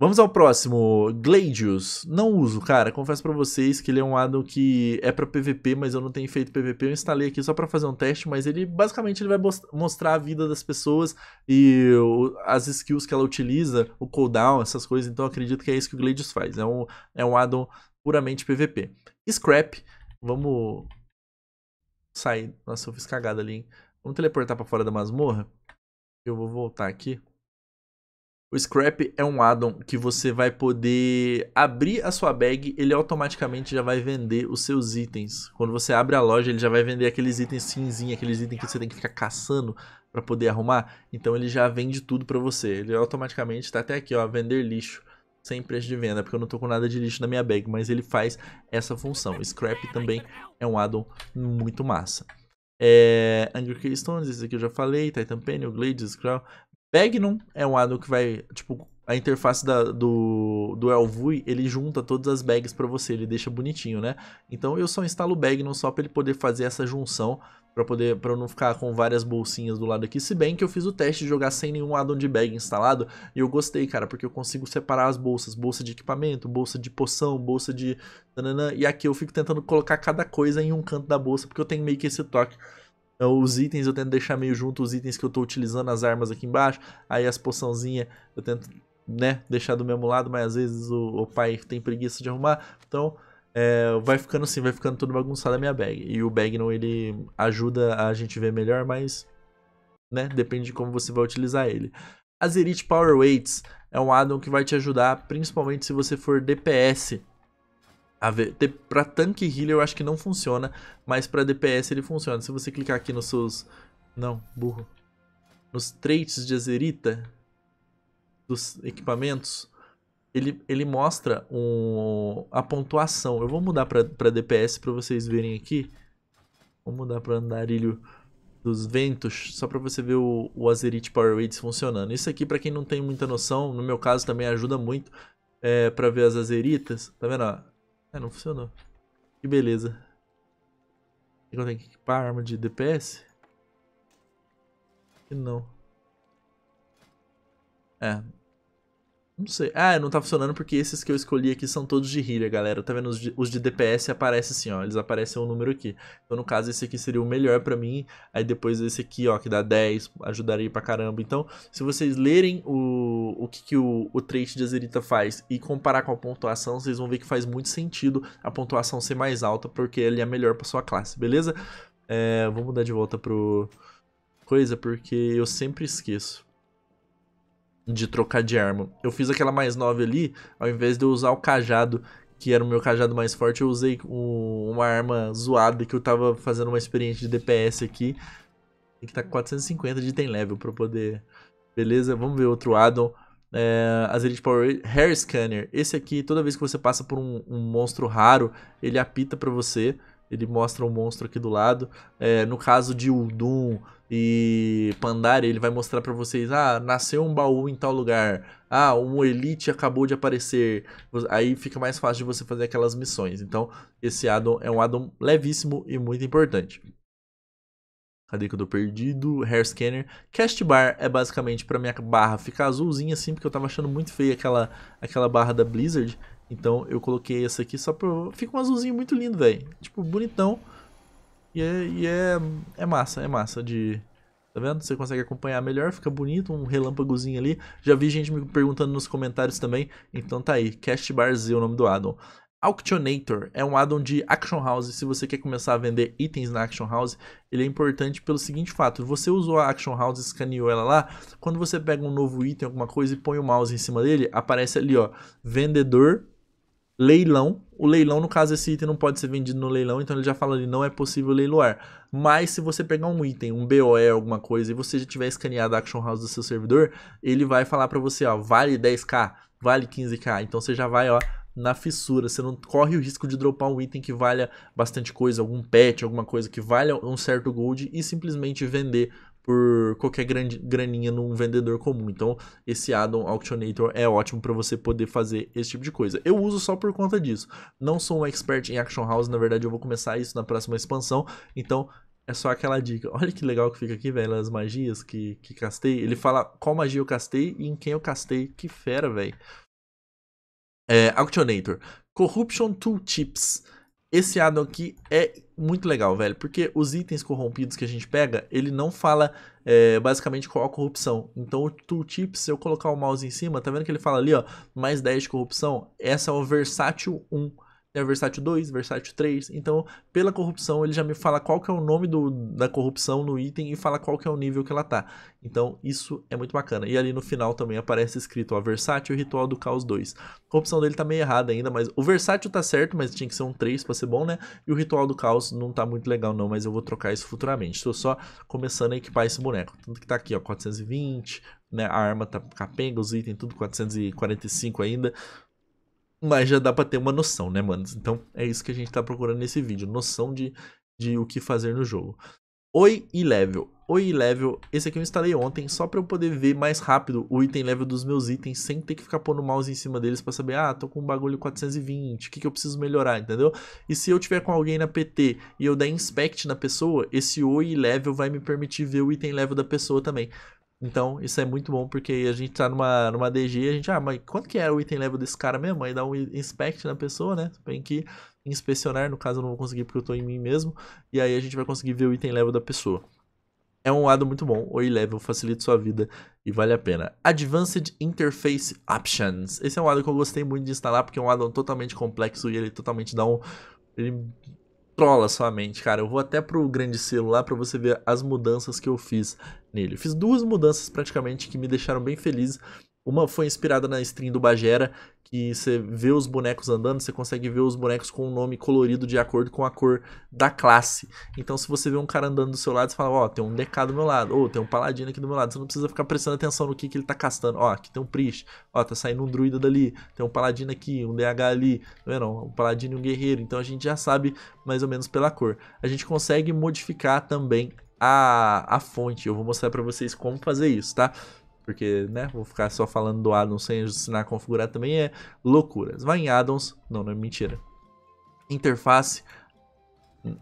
Vamos ao próximo, Gladius. Não uso, cara. Confesso para vocês que ele é um addon que é para PVP, mas eu não tenho feito PVP. Eu instalei aqui só para fazer um teste, mas ele basicamente ele vai mostrar a vida das pessoas e o, as skills que ela utiliza, o cooldown, essas coisas. Então acredito que é isso que o Gladius faz. É um, é um addon puramente PVP. Scrap, vamos sair. Nossa, eu fiz cagada ali, hein? Vamos teleportar para fora da masmorra. Eu vou voltar aqui. O Scrap é um addon que você vai poder abrir a sua bag, ele automaticamente já vai vender os seus itens. Quando você abre a loja, ele já vai vender aqueles itens cinzinha, aqueles itens que você tem que ficar caçando para poder arrumar. Então ele já vende tudo para você. Ele automaticamente está até aqui, ó, vender lixo sem preço de venda, porque eu não tô com nada de lixo na minha bag, mas ele faz essa função. Scrap também é um addon muito massa. É, Angry Keystones, esse aqui eu já falei, Titan Penny, Glades, Scrawl. Bagnum é um addon que vai, tipo, a interface da, do, do Elvui, ele junta todas as bags para você, ele deixa bonitinho, né? Então eu só instalo o Bagnum só para ele poder fazer essa junção Pra, poder, para eu não ficar com várias bolsinhas do lado aqui. Se bem que eu fiz o teste de jogar sem nenhum addon de bag instalado. E eu gostei, cara, porque eu consigo separar as bolsas. Bolsa de equipamento, bolsa de poção, bolsa de... E aqui eu fico tentando colocar cada coisa em um canto da bolsa. Porque eu tenho meio que esse toque então, os itens eu tento deixar meio junto os itens que eu tô utilizando, as armas aqui embaixo. Aí as poçãozinhas eu tento, né, deixar do mesmo lado, mas às vezes o, o pai tem preguiça de arrumar. Então, é, vai ficando assim, vai ficando tudo bagunçado a minha bag. E o não ele ajuda a gente ver melhor, mas... Né? Depende de como você vai utilizar ele. Azerite Power Weights é um addon que vai te ajudar, principalmente se você for DPS. Para tank healer eu acho que não funciona, mas para DPS ele funciona. Se você clicar aqui nos seus... Não, burro. Nos traits de Azerita, dos equipamentos, ele, ele mostra um, a pontuação. Eu vou mudar para DPS para vocês verem aqui. Vou mudar para andarilho dos ventos, só para você ver o, o Azerite Power Rates funcionando. Isso aqui, para quem não tem muita noção, no meu caso também ajuda muito é, para ver as Azeritas. Tá vendo? É, não funcionou. Que beleza. Eu tenho que equipar a arma de DPS? não. É, não sei. Ah, não tá funcionando porque esses que eu escolhi aqui são todos de healer, galera. Tá vendo? Os de, os de DPS aparecem assim, ó. Eles aparecem um número aqui. Então, no caso, esse aqui seria o melhor pra mim. Aí depois esse aqui, ó, que dá 10, ajudaria pra caramba. Então, se vocês lerem o, o que, que o, o trait de Azerita faz e comparar com a pontuação, vocês vão ver que faz muito sentido a pontuação ser mais alta, porque ele é melhor pra sua classe, beleza? É, vou mudar de volta pro coisa, porque eu sempre esqueço de trocar de arma. Eu fiz aquela mais 9 ali, ao invés de eu usar o cajado, que era o meu cajado mais forte, eu usei um, uma arma zoada que eu tava fazendo uma experiência de DPS aqui. Tem que tá com 450 de item level pra poder... Beleza, vamos ver outro addon. É, as Elite Power Hair Scanner. Esse aqui, toda vez que você passa por um, um monstro raro, ele apita pra você. Ele mostra o um monstro aqui do lado. É, no caso de Uldum, e Pandari, ele vai mostrar para vocês, ah, nasceu um baú em tal lugar, ah, um elite acabou de aparecer, aí fica mais fácil de você fazer aquelas missões. Então, esse addon é um addon levíssimo e muito importante. Cadê que eu tô perdido? Hair Scanner. Cast Bar é basicamente para minha barra ficar azulzinha assim, porque eu tava achando muito feia aquela, aquela barra da Blizzard. Então eu coloquei essa aqui só pra... Fica um azulzinho muito lindo, velho. Tipo, bonitão. E, é, e é, é massa, é massa de. Tá vendo? Você consegue acompanhar melhor, fica bonito, um relâmpagozinho ali. Já vi gente me perguntando nos comentários também. Então tá aí, Cast Bar Z é o nome do addon. Auctionator é um addon de Action House. Se você quer começar a vender itens na Action House, ele é importante pelo seguinte fato: você usou a Action House, escaneou ela lá. Quando você pega um novo item, alguma coisa e põe o mouse em cima dele, aparece ali, ó, vendedor leilão. O leilão, no caso, esse item não pode ser vendido no leilão, então ele já fala ali, não é possível leiloar. Mas se você pegar um item, um BOE, alguma coisa, e você já tiver escaneado a Action House do seu servidor, ele vai falar para você, ó, vale 10k, vale 15k. Então você já vai, ó, na fissura. Você não corre o risco de dropar um item que valha bastante coisa, algum pet, alguma coisa que valha um certo gold e simplesmente vender por qualquer grande graninha num vendedor comum. Então, esse addon Auctionator é ótimo para você poder fazer esse tipo de coisa. Eu uso só por conta disso. Não sou um expert em Action House, na verdade eu vou começar isso na próxima expansão. Então, é só aquela dica. Olha que legal que fica aqui, velho, as magias que, que castei. Ele fala qual magia eu castei e em quem eu castei. Que fera, velho. É, Auctionator. Corruption Tips. Esse addon aqui é muito legal, velho, porque os itens corrompidos que a gente pega, ele não fala é, basicamente qual a corrupção. Então o tooltip, se eu colocar o mouse em cima, tá vendo que ele fala ali, ó, mais 10 de corrupção? Essa é o versátil 1 é versátil 2, versátil 3. Então, pela corrupção, ele já me fala qual que é o nome do, da corrupção no item e fala qual que é o nível que ela tá. Então, isso é muito bacana. E ali no final também aparece escrito ó, versátil e ritual do caos 2. A corrupção dele tá meio errada ainda, mas o versátil tá certo, mas tinha que ser um 3 para ser bom, né? E o ritual do caos não tá muito legal não, mas eu vou trocar isso futuramente. Estou só começando a equipar esse boneco. Tanto que tá aqui, ó, 420, né? A arma tá capenga, os itens tudo 445 ainda. Mas já dá para ter uma noção, né, mano? Então é isso que a gente tá procurando nesse vídeo, noção de, de o que fazer no jogo. Oi e level. Oi e level. Esse aqui eu instalei ontem só para eu poder ver mais rápido o item level dos meus itens sem ter que ficar pondo o mouse em cima deles para saber, ah, tô com um bagulho 420, o que, que eu preciso melhorar, entendeu? E se eu tiver com alguém na PT e eu der inspect na pessoa, esse oi e level vai me permitir ver o item level da pessoa também. Então, isso é muito bom, porque a gente tá numa, numa DG e a gente, ah, mas quanto que era é o item level desse cara mesmo? Aí dá um inspect na pessoa, né? Tem que inspecionar, no caso eu não vou conseguir porque eu tô em mim mesmo. E aí a gente vai conseguir ver o item level da pessoa. É um lado muito bom, o e-level facilita sua vida e vale a pena. Advanced Interface Options. Esse é um lado que eu gostei muito de instalar, porque é um addon totalmente complexo e ele totalmente dá um... Ele controla sua mente, cara. Eu vou até pro grande selo lá para você ver as mudanças que eu fiz nele. Eu fiz duas mudanças praticamente que me deixaram bem feliz uma foi inspirada na stream do Bagera, que você vê os bonecos andando, você consegue ver os bonecos com o um nome colorido de acordo com a cor da classe. Então, se você vê um cara andando do seu lado, você fala: Ó, oh, tem um DK do meu lado, ou oh, tem um Paladino aqui do meu lado. Você não precisa ficar prestando atenção no que, que ele tá castando. Ó, oh, aqui tem um Priest, ó, tá saindo um Druida dali, tem um Paladino aqui, um DH ali, não é não? Um Paladino e um Guerreiro. Então, a gente já sabe mais ou menos pela cor. A gente consegue modificar também a, a fonte. Eu vou mostrar para vocês como fazer isso, tá? porque, né, vou ficar só falando do addon sem ensinar a configurar também é loucuras. Vai em addons, não, não é mentira. Interface,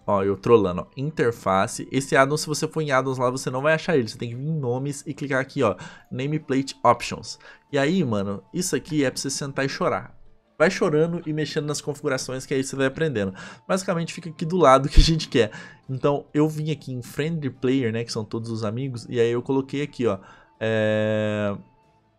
ó, eu trolando, ó, interface. Esse addon, se você for em addons lá, você não vai achar ele, você tem que vir em nomes e clicar aqui, ó, nameplate options. E aí, mano, isso aqui é pra você sentar e chorar. Vai chorando e mexendo nas configurações que aí você vai aprendendo. Basicamente fica aqui do lado que a gente quer. Então eu vim aqui em Friendly Player, né, que são todos os amigos, e aí eu coloquei aqui, ó, é...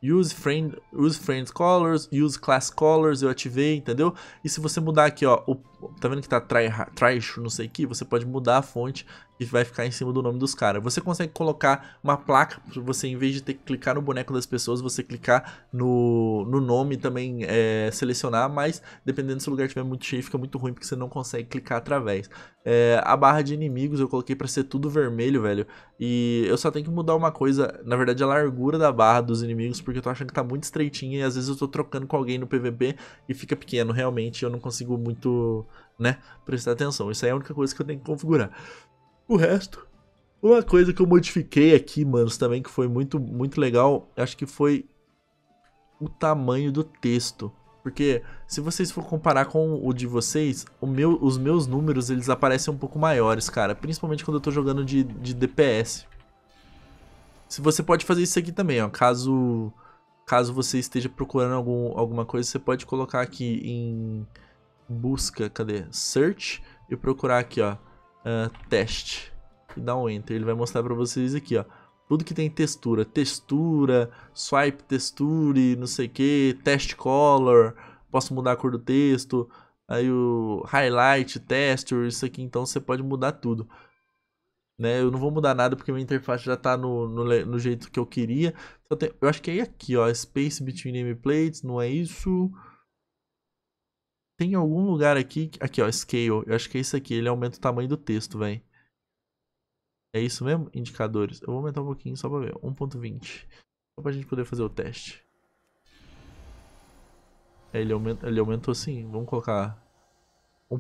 Use friend use frame colors, use class colors, eu ativei, entendeu? E se você mudar aqui, ó, o tá vendo que tá trash, não sei o que, você pode mudar a fonte e vai ficar em cima do nome dos caras. Você consegue colocar uma placa, você em vez de ter que clicar no boneco das pessoas, você clicar no, no nome também é, selecionar, mas dependendo se o lugar estiver muito cheio, fica muito ruim porque você não consegue clicar através. É, a barra de inimigos eu coloquei para ser tudo vermelho, velho, e eu só tenho que mudar uma coisa, na verdade a largura da barra dos inimigos, porque eu tô achando que tá muito estreitinha e às vezes eu tô trocando com alguém no PVP e fica pequeno, realmente eu não consigo muito né? Prestar atenção. Isso aí é a única coisa que eu tenho que configurar. O resto, uma coisa que eu modifiquei aqui, manos, também que foi muito, muito legal, acho que foi o tamanho do texto. Porque se vocês for comparar com o de vocês, o meu, os meus números eles aparecem um pouco maiores, cara. Principalmente quando eu tô jogando de, de DPS. Se você pode fazer isso aqui também, ó. Caso, caso você esteja procurando algum, alguma coisa, você pode colocar aqui em busca, cadê? Search e procurar aqui, ó, uh, ah, teste. E dar um enter, ele vai mostrar para vocês aqui, ó. Tudo que tem textura, textura, swipe texture, não sei o que, test color, posso mudar a cor do texto, aí o highlight, texture, isso aqui, então você pode mudar tudo. Né? Eu não vou mudar nada porque minha interface já está no, no, no, jeito que eu queria. Tem, eu acho que é aqui, ó, Space Between Nameplates, não é isso? Tem algum lugar aqui... Aqui, ó, scale. Eu acho que é isso aqui. Ele aumenta o tamanho do texto, velho. É isso mesmo? Indicadores. Eu vou aumentar um pouquinho só pra ver. 1.20. Só pra gente poder fazer o teste. É, ele, aumenta, ele aumentou sim. Vamos colocar... 1.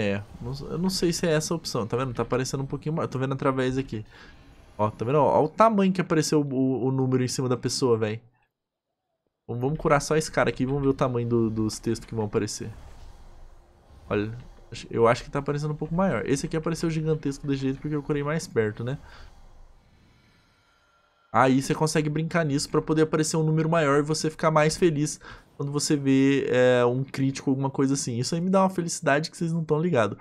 É, eu não sei se é essa a opção, tá vendo? Tá aparecendo um pouquinho mais, tô vendo através aqui. Ó, tá vendo? Ó, ó o tamanho que apareceu o, o, número em cima da pessoa, velho. Vamos curar só esse cara aqui, vamos ver o tamanho do, dos textos que vão aparecer. Olha, eu acho que tá aparecendo um pouco maior. Esse aqui apareceu gigantesco desse jeito porque eu curei mais perto, né? Aí você consegue brincar nisso para poder aparecer um número maior e você ficar mais feliz quando você vê é, um crítico, alguma coisa assim. Isso aí me dá uma felicidade que vocês não estão ligados.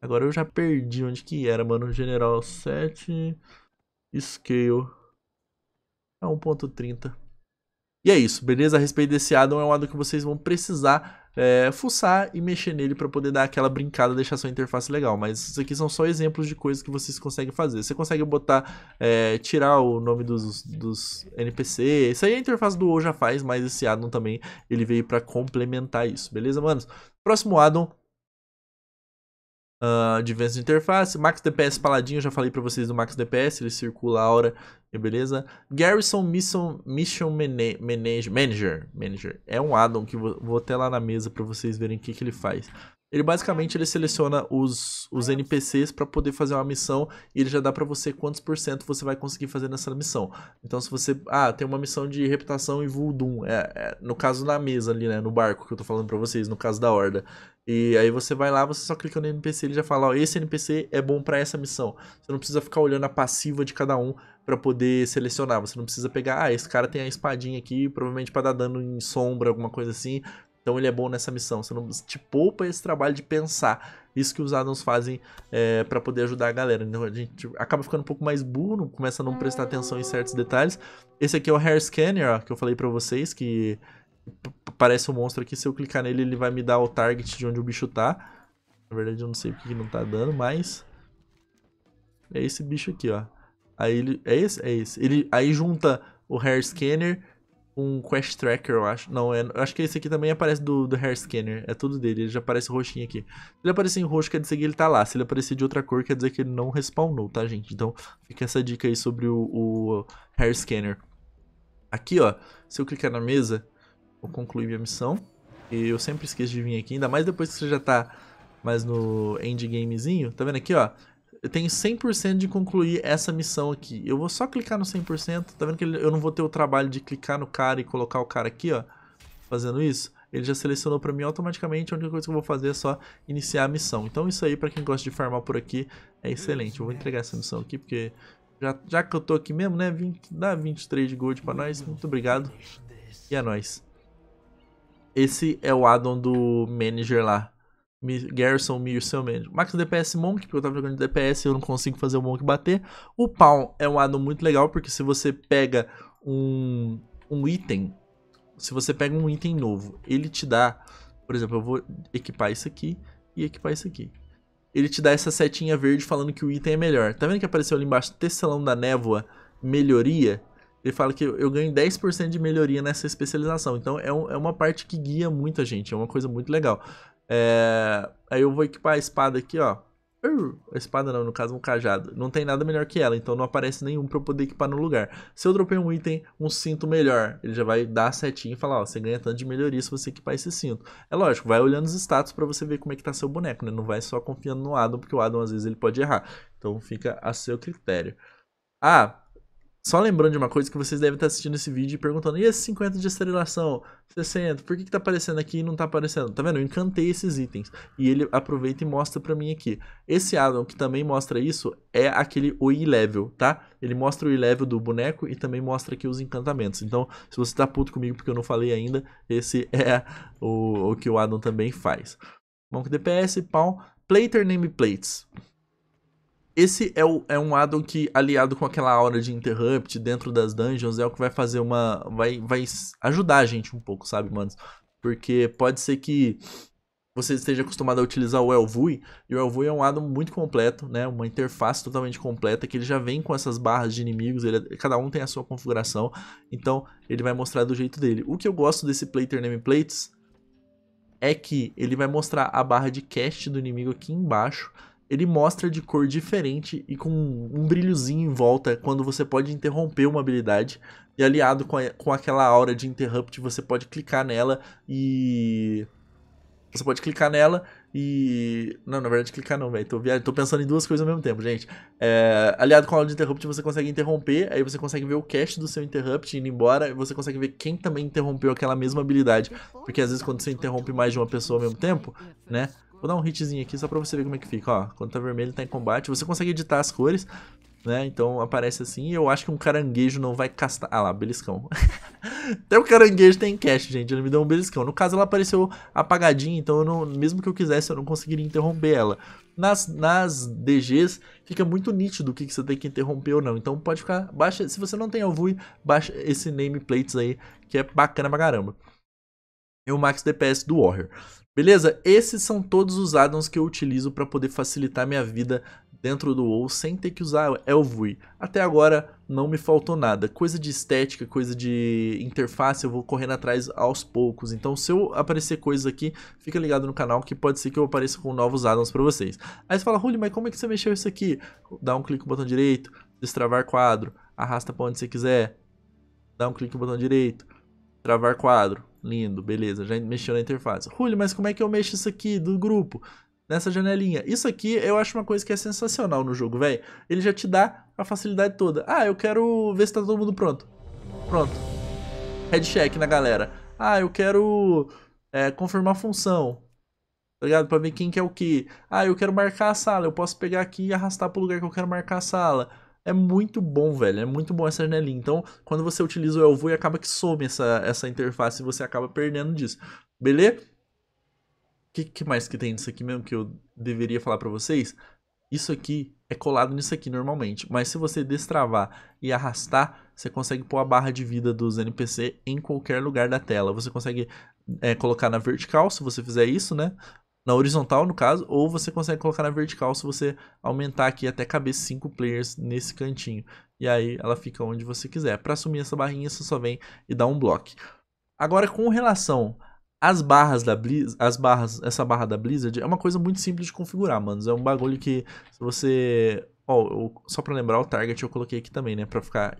Agora eu já perdi onde que era, mano. General 7. Scale. É 1.30. E é isso, beleza? A respeito desse addon é um addon que vocês vão precisar é, fuçar e mexer nele para poder dar aquela brincada, deixar sua interface legal. Mas isso aqui são só exemplos de coisas que vocês conseguem fazer. Você consegue botar, é, tirar o nome dos, dos NPC. Isso aí a interface do WoW já faz, mas esse addon também ele veio para complementar isso, beleza, manos? Próximo addon uh, Advanced Interface, Max DPS Paladinho, já falei para vocês do Max DPS, ele circula a aura beleza? Garrison Mission, Mission Manager, Manager, Manager. É um addon que vou, vou até lá na mesa para vocês verem o que, que ele faz. Ele basicamente ele seleciona os, os NPCs para poder fazer uma missão e ele já dá para você quantos por cento você vai conseguir fazer nessa missão. Então se você, ah, tem uma missão de reputação e Voodoo, é, é, no caso na mesa ali, né, no barco que eu tô falando para vocês, no caso da horda. E aí você vai lá, você só clica no NPC, ele já fala, ó, esse NPC é bom para essa missão. Você não precisa ficar olhando a passiva de cada um para poder selecionar. Você não precisa pegar, ah, esse cara tem a espadinha aqui, provavelmente para dar dano em sombra, alguma coisa assim. Então ele é bom nessa missão. Você não te poupa esse trabalho de pensar. Isso que os addons fazem é, para poder ajudar a galera. Então a gente acaba ficando um pouco mais burro, começa a não prestar atenção em certos detalhes. Esse aqui é o Hair Scanner, ó, que eu falei para vocês, que parece um monstro aqui. Se eu clicar nele, ele vai me dar o target de onde o bicho tá. Na verdade, eu não sei porque não tá dando, mas... É esse bicho aqui, ó. Aí ele. É esse? É esse. Ele, aí junta o Hair Scanner com um Quest Tracker, eu acho. Não, é, acho que esse aqui também aparece do, do Hair Scanner. É tudo dele, ele já aparece roxinho aqui. Se ele aparecer em roxo, quer dizer que ele tá lá. Se ele aparecer de outra cor, quer dizer que ele não respawnou, tá, gente? Então fica essa dica aí sobre o, o Hair Scanner. Aqui, ó, se eu clicar na mesa, vou concluir minha missão. E eu sempre esqueço de vir aqui, ainda mais depois que você já tá mais no endgamezinho. Tá vendo aqui, ó? eu tenho 100% de concluir essa missão aqui. Eu vou só clicar no 100%, tá vendo que eu não vou ter o trabalho de clicar no cara e colocar o cara aqui, ó, fazendo isso. Ele já selecionou para mim automaticamente, a única coisa que eu vou fazer é só iniciar a missão. Então isso aí, para quem gosta de farmar por aqui, é excelente. Eu vou entregar essa missão aqui, porque já, já que eu tô aqui mesmo, né, 20, dá 23 de gold para nós, muito obrigado. E é nóis. Esse é o addon do manager lá. Garrison Mir Summand. Max DPS é Monk, porque eu tava jogando de DPS e eu não consigo fazer o Monk bater. O Pawn é um addon muito legal, porque se você pega um, um item, se você pega um item novo, ele te dá, por exemplo, eu vou equipar isso aqui e equipar isso aqui. Ele te dá essa setinha verde falando que o item é melhor. Tá vendo que apareceu ali embaixo, Tesselão da Névoa, Melhoria? Ele fala que eu ganho 10% de melhoria nessa especialização. Então é, um, é, uma parte que guia muita gente, é uma coisa muito legal. É... Aí eu vou equipar a espada aqui, ó. Uh, a espada não, no caso um cajado. Não tem nada melhor que ela, então não aparece nenhum pra eu poder equipar no lugar. Se eu dropei um item, um cinto melhor, ele já vai dar a setinha e falar, ó, você ganha tanto de melhoria se você equipar esse cinto. É lógico, vai olhando os status para você ver como é que tá seu boneco, né? Não vai só confiando no Adam, porque o Adam às vezes ele pode errar. Então fica a seu critério. Ah, só lembrando de uma coisa que vocês devem estar assistindo esse vídeo e perguntando: e esse 50 de estrelação? 60? Por que, que tá aparecendo aqui e não está aparecendo? Tá vendo? Eu encantei esses itens. E ele aproveita e mostra para mim aqui. Esse addon que também mostra isso é aquele OI level, tá? Ele mostra o level do boneco e também mostra aqui os encantamentos. Então, se você está puto comigo porque eu não falei ainda, esse é o, o que o addon também faz. Monk DPS, pau. Plater Nameplates esse é, o, é um addon que, aliado com aquela aura de interrupt dentro das dungeons, é o que vai fazer uma. Vai, vai ajudar a gente um pouco, sabe, mano? Porque pode ser que você esteja acostumado a utilizar o Elvui, e o Elvui é um addon muito completo, né? Uma interface totalmente completa, que ele já vem com essas barras de inimigos, ele, é, cada um tem a sua configuração, então ele vai mostrar do jeito dele. O que eu gosto desse Plater Nameplates é que ele vai mostrar a barra de cast do inimigo aqui embaixo, ele mostra de cor diferente e com um brilhozinho em volta quando você pode interromper uma habilidade. E aliado com, a, com aquela aura de interrupt, você pode clicar nela e. Você pode clicar nela e. Não, na verdade, clicar não, velho. Tô, via... Tô pensando em duas coisas ao mesmo tempo, gente. É... Aliado com a aura de interrupt, você consegue interromper, aí você consegue ver o cast do seu interrupt indo embora, e você consegue ver quem também interrompeu aquela mesma habilidade. Porque às vezes, quando você interrompe mais de uma pessoa ao mesmo tempo, né? Vou dar um hitzinho aqui só pra você ver como é que fica, ó. Quando tá vermelho, tá em combate. Você consegue editar as cores, né? Então aparece assim. E eu acho que um caranguejo não vai castar. Ah lá, beliscão. Até o caranguejo tem cash, gente. Ele me deu um beliscão. No caso, ela apareceu apagadinha, então não... mesmo que eu quisesse, eu não conseguiria interromper ela. Nas, nas DGs, fica muito nítido o que, que você tem que interromper ou não. Então pode ficar. Baixa. Se você não tem Alvui, baixa esse nameplates aí, que é bacana pra caramba e o max DPS do Warrior. Beleza? Esses são todos os addons que eu utilizo para poder facilitar minha vida dentro do WoW sem ter que usar Elvui. Até agora não me faltou nada. Coisa de estética, coisa de interface, eu vou correndo atrás aos poucos. Então se eu aparecer coisas aqui, fica ligado no canal que pode ser que eu apareça com novos addons para vocês. Aí você fala, Rulli, mas como é que você mexeu isso aqui? Dá um clique no botão direito, destravar quadro, arrasta para onde você quiser, dá um clique no botão direito, travar quadro, Lindo, beleza, já mexeu na interface. Julio, mas como é que eu mexo isso aqui do grupo? Nessa janelinha. Isso aqui eu acho uma coisa que é sensacional no jogo, velho. Ele já te dá a facilidade toda. Ah, eu quero ver se tá todo mundo pronto. Pronto. Head check na galera. Ah, eu quero é, confirmar função. Tá ligado? Pra ver quem que é o que. Ah, eu quero marcar a sala. Eu posso pegar aqui e arrastar pro lugar que eu quero marcar a sala é muito bom, velho. É muito bom essa janelinha. Então, quando você utiliza o Elvui, acaba que some essa, essa interface e você acaba perdendo disso. Beleza? O que, que mais que tem nisso aqui mesmo que eu deveria falar para vocês? Isso aqui é colado nisso aqui normalmente, mas se você destravar e arrastar, você consegue pôr a barra de vida dos NPC em qualquer lugar da tela. Você consegue é, colocar na vertical, se você fizer isso, né? na horizontal, no caso, ou você consegue colocar na vertical se você aumentar aqui até caber 5 players nesse cantinho. E aí ela fica onde você quiser. Para assumir essa barrinha, você só vem e dá um bloco. Agora, com relação às barras da Blizzard, as barras, essa barra da Blizzard é uma coisa muito simples de configurar, mano. É um bagulho que se você Oh, eu, só para lembrar o target eu coloquei aqui também, né, para ficar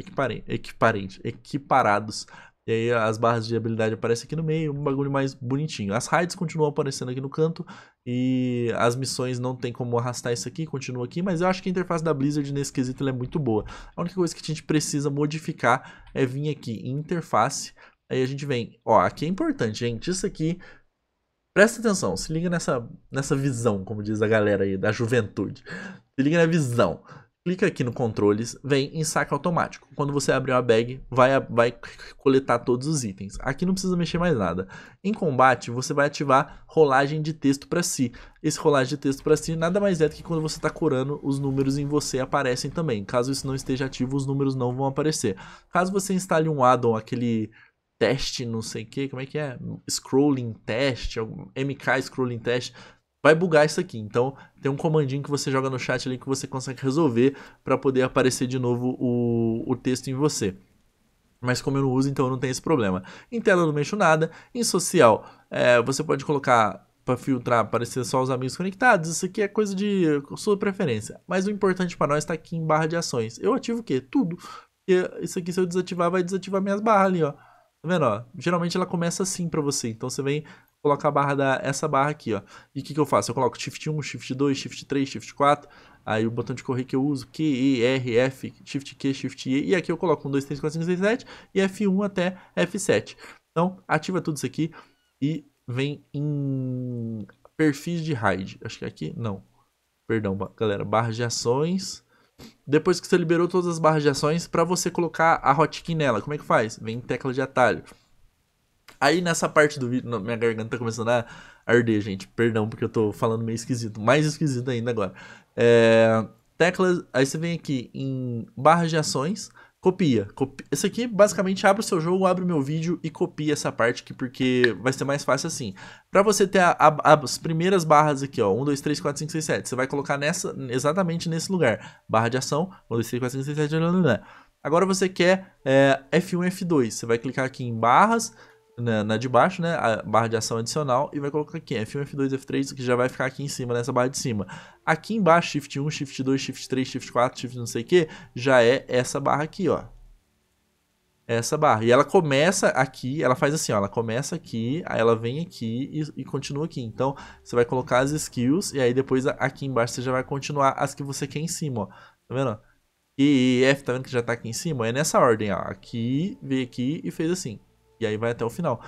equiparente, equiparados e aí as barras de habilidade aparecem aqui no meio, um bagulho mais bonitinho. As raids continuam aparecendo aqui no canto e as missões não tem como arrastar isso aqui, continua aqui, mas eu acho que a interface da Blizzard nesse quesito é muito boa. A única coisa que a gente precisa modificar é vir aqui em interface, aí a gente vem, ó, aqui é importante, gente, isso aqui Presta atenção, se liga nessa, nessa visão, como diz a galera aí da juventude. Se liga na visão clica aqui no controles, vem em saque automático. Quando você abrir a bag, vai, vai coletar todos os itens. Aqui não precisa mexer mais nada. Em combate, você vai ativar rolagem de texto para si. Esse rolagem de texto para si nada mais é do que quando você está curando, os números em você aparecem também. Caso isso não esteja ativo, os números não vão aparecer. Caso você instale um addon, aquele teste, não sei o que, como é que é? Scrolling test, MK scrolling test, vai bugar isso aqui. Então, tem um comandinho que você joga no chat ali que você consegue resolver para poder aparecer de novo o, o texto em você. Mas como eu não uso, então eu não tenho esse problema. Em tela eu não mexo nada. Em social, é, você pode colocar para filtrar, aparecer só os amigos conectados. Isso aqui é coisa de sua preferência. Mas o importante para nós está aqui em barra de ações. Eu ativo o quê? Tudo. Porque isso aqui, se eu desativar, vai desativar minhas barras ali, ó. Tá vendo? Ó? Geralmente ela começa assim para você. Então você vem coloco a barra da, essa barra aqui, ó. E o que, que eu faço? Eu coloco Shift 1, Shift 2, Shift 3, Shift 4. Aí o botão de correr que eu uso, Q, E, R, F, Shift Q, Shift E. E aqui eu coloco 1, 2, 3, 4, 5, 6, 7 e F1 até F7. Então, ativa tudo isso aqui e vem em perfis de RAID. Acho que é aqui, não. Perdão, galera. Barra de ações. Depois que você liberou todas as barras de ações, para você colocar a hotkey nela, como é que faz? Vem em tecla de atalho. Aí nessa parte do vídeo, minha garganta tá começando a arder, gente. Perdão, porque eu tô falando meio esquisito. Mais esquisito ainda agora. É, teclas, aí você vem aqui em barra de ações, copia. Copi... Esse aqui basicamente abre o seu jogo, abre o meu vídeo e copia essa parte aqui, porque vai ser mais fácil assim. Pra você ter a, a, as primeiras barras aqui, ó, 1, 2, 3, 4, 5, 6, 7, você vai colocar nessa, exatamente nesse lugar. Barra de ação, 1, 2, 3, 4, 5, 6, 7, blá, blá, blá. Agora você quer é, F1, F2, você vai clicar aqui em barras, na, né, na de baixo, né, a barra de ação adicional, e vai colocar aqui F1, F2, F3, que já vai ficar aqui em cima, nessa barra de cima. Aqui embaixo, Shift 1, Shift 2, Shift 3, Shift 4, Shift não sei o que, já é essa barra aqui, ó. Essa barra. E ela começa aqui, ela faz assim, ó, ela começa aqui, aí ela vem aqui e, e continua aqui. Então, você vai colocar as skills, e aí depois aqui embaixo você já vai continuar as que você quer em cima, ó. Tá vendo, E, F, tá vendo que já tá aqui em cima? É nessa ordem, ó. Aqui, veio aqui e fez assim. E aí vai até o final.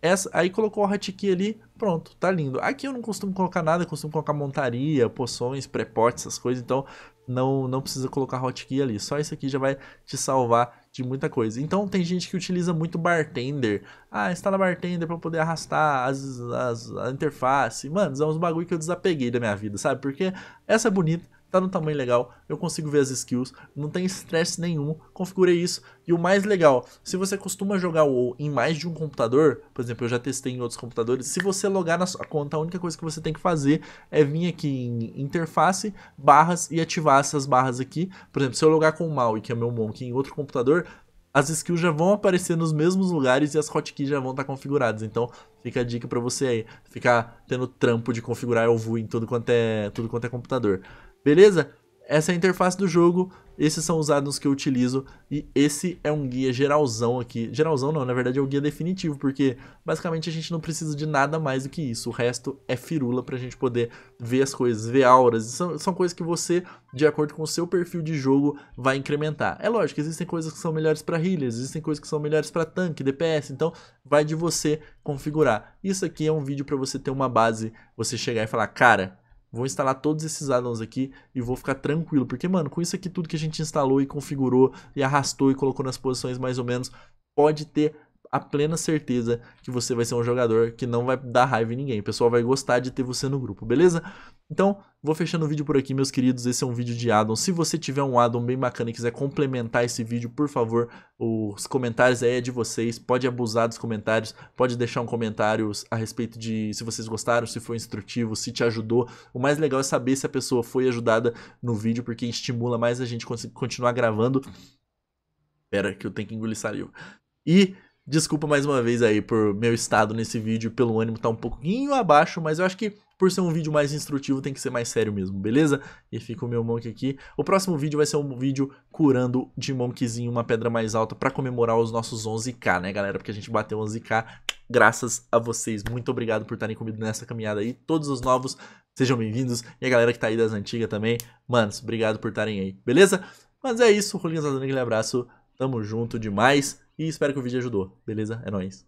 Essa, aí colocou a hotkey ali, pronto, tá lindo. Aqui eu não costumo colocar nada, costumo colocar montaria, poções, prepotes, essas coisas, então não, não precisa colocar hotkey ali. Só isso aqui já vai te salvar de muita coisa. Então tem gente que utiliza muito bartender. Ah, instala bartender para poder arrastar as, as, a interface. Mano, é uns bagulho que eu desapeguei da minha vida, sabe? Porque essa é bonita, tá no tamanho legal, eu consigo ver as skills, não tem estresse nenhum, configurei isso. E o mais legal, se você costuma jogar o WoW em mais de um computador, por exemplo, eu já testei em outros computadores, se você logar na sua conta, a única coisa que você tem que fazer é vir aqui em interface, barras e ativar essas barras aqui. Por exemplo, se eu logar com o Maui, que é meu Monk, em outro computador, as skills já vão aparecer nos mesmos lugares e as hotkeys já vão estar tá configuradas. Então, fica a dica para você aí, ficar tendo trampo de configurar o VU em tudo quanto é, tudo quanto é computador. Beleza? Essa é a interface do jogo, esses são os addons que eu utilizo e esse é um guia geralzão aqui. Geralzão não, na verdade é o guia definitivo, porque basicamente a gente não precisa de nada mais do que isso. O resto é firula pra gente poder ver as coisas, ver auras. São, são coisas que você, de acordo com o seu perfil de jogo, vai incrementar. É lógico, existem coisas que são melhores para healers, existem coisas que são melhores para tanque, DPS, então vai de você configurar. Isso aqui é um vídeo para você ter uma base, você chegar e falar, cara Vou instalar todos esses addons aqui e vou ficar tranquilo. Porque, mano, com isso aqui tudo que a gente instalou e configurou e arrastou e colocou nas posições mais ou menos, pode ter a plena certeza que você vai ser um jogador que não vai dar raiva em ninguém. O pessoal vai gostar de ter você no grupo, beleza? Então, vou fechando o vídeo por aqui, meus queridos. Esse é um vídeo de addon. Se você tiver um addon bem bacana e quiser complementar esse vídeo, por favor, os comentários aí é de vocês. Pode abusar dos comentários, pode deixar um comentário a respeito de se vocês gostaram, se foi instrutivo, se te ajudou. O mais legal é saber se a pessoa foi ajudada no vídeo, porque estimula mais a gente continuar gravando. Pera, que eu tenho que engolir saliva. E Desculpa mais uma vez aí por meu estado nesse vídeo, pelo ânimo tá um pouquinho abaixo, mas eu acho que por ser um vídeo mais instrutivo tem que ser mais sério mesmo, beleza? E fica o meu monk aqui. O próximo vídeo vai ser um vídeo curando de monkzinho uma pedra mais alta para comemorar os nossos 11k, né galera? Porque a gente bateu 11k graças a vocês. Muito obrigado por estarem comigo nessa caminhada aí. Todos os novos, sejam bem-vindos. E a galera que tá aí das antigas também, manos, obrigado por estarem aí, beleza? Mas é isso, Rolinhas, aquele abraço. Tamo junto demais. E espero que o vídeo ajudou, beleza? É nóis.